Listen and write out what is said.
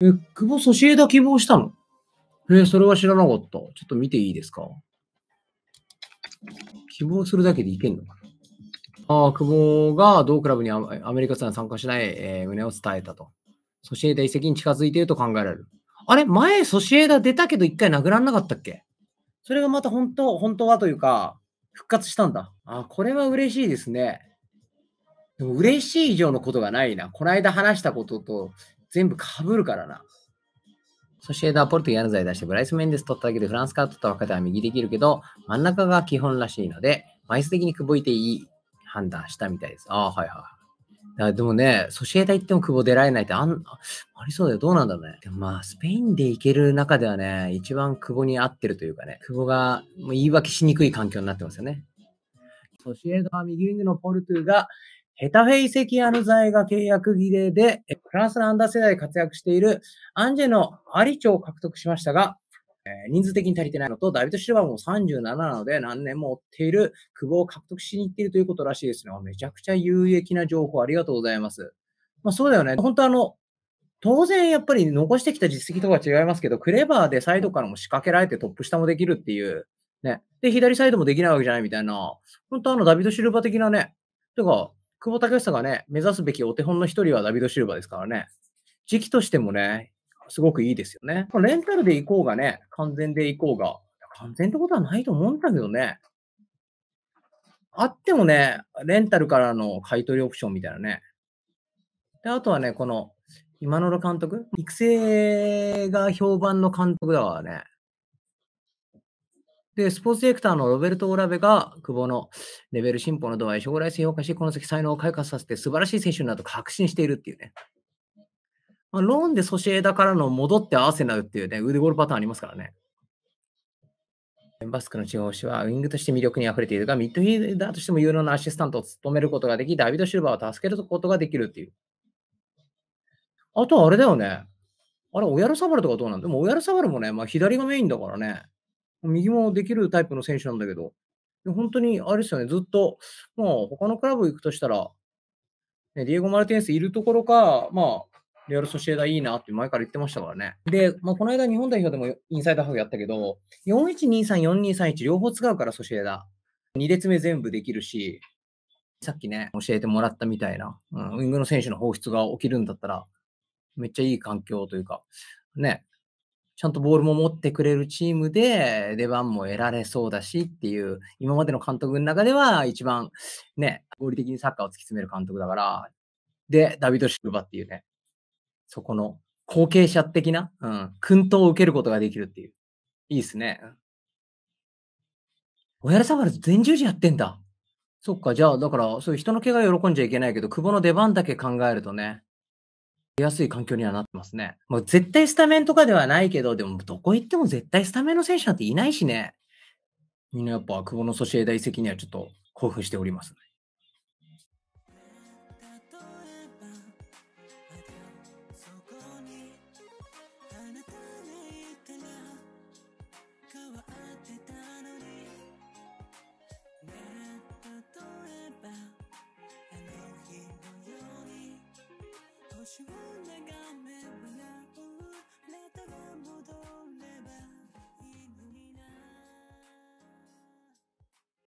え、久保ソシエダ希望したのえそれは知らなかった。ちょっと見ていいですか希望するだけでいけんのかなああ、久保が同クラブにアメリカツアーに参加しない、えー、胸を伝えたと。ソシエダ移籍に近づいていると考えられる。あれ前、ソシエダ出たけど一回殴らんなかったっけそれがまた本当、本当はというか、復活したんだ。あ、これは嬉しいですね。でも嬉しい以上のことがないな。この間話したことと全部かぶるからな。ソシエダはポルトやアの材出して、ブライス・メンデス取っただけで、フランスカットと赤若手は右できるけど、真ん中が基本らしいので、枚数的に久保いていい判断したみたいです。ああ、はいはい。でもね、ソシエダ行っても久保出られないってあんありそうだよ。どうなんだろうね。でもまあ、スペインで行ける中ではね、一番久保に合ってるというかね、久保がもう言い訳しにくい環境になってますよね。ソシエダは右ウィングのポルトゥが、ヘタフェイセキアヌイが契約切れで、フランスのアンダー世代で活躍しているアンジェのアリチョを獲得しましたが、えー、人数的に足りてないのと、ダビッド・シルバーも37なので何年も追っている久保を獲得しに行っているということらしいですね。めちゃくちゃ有益な情報ありがとうございます。まあそうだよね。本当あの、当然やっぱり残してきた実績とか違いますけど、クレバーでサイドからも仕掛けられてトップ下もできるっていう、ね。で、左サイドもできないわけじゃないみたいな、本当あのダビド・シルバー的なね、とか、久保建英がね、目指すべきお手本の一人はダビド・シルバーですからね、時期としてもね、すごくいいですよね。レンタルで行こうがね、完全で行こうが、完全ってことはないと思うんだけどね。あってもね、レンタルからの買い取りオプションみたいなね。で、あとはね、この、今野監督育成が評判の監督だからね。で、スポーツディレクターのロベルト・オラベが、久保のレベル進歩の度合い、将来性を評価し、この先才能を開花させて素晴らしい選手になると確信しているっていうね。まあ、ローンでソシエダからの戻って合わせなるっていうね、腕ゴールパターンありますからね。バスクの地方紙は、ウィングとして魅力に溢れているが、ミッドフィールダーとしても有能なアシスタントを務めることができ、ダビド・シルバーを助けることができるっていう。あとはあれだよね。あれ、オヤルサバルとかどうなんでも、オヤルサバルもね、まあ、左がメインだからね。右もできるタイプの選手なんだけど、本当にあれですよね、ずっと、もう他のクラブ行くとしたら、ね、ディエゴ・マルティネスいるところか、まあ、レアル・ソシエダいいなって前から言ってましたからね。で、まあ、この間日本代表でもインサイダーハーフやったけど、41234231両方使うからソシエダ。2列目全部できるし、さっきね、教えてもらったみたいな、うん、ウィングの選手の放出が起きるんだったら、めっちゃいい環境というか、ね、ちゃんとボールも持ってくれるチームで出番も得られそうだしっていう、今までの監督の中では一番ね、合理的にサッカーを突き詰める監督だから、で、ダビド・シルバっていうね、そこの後継者的な、うん、薫陶を受けることができるっていう。いいっすね。小らさまル全十字やってんだ。そっか、じゃあ、だから、そういう人の怪我喜んじゃいけないけど、久保の出番だけ考えるとね、やすい環境にはなってますね。もう絶対スタメンとかではないけど、でもどこ行っても絶対スタメンの選手なんていないしね。みんなやっぱ久保のソシエダ移籍にはちょっと興奮しておりますね。s h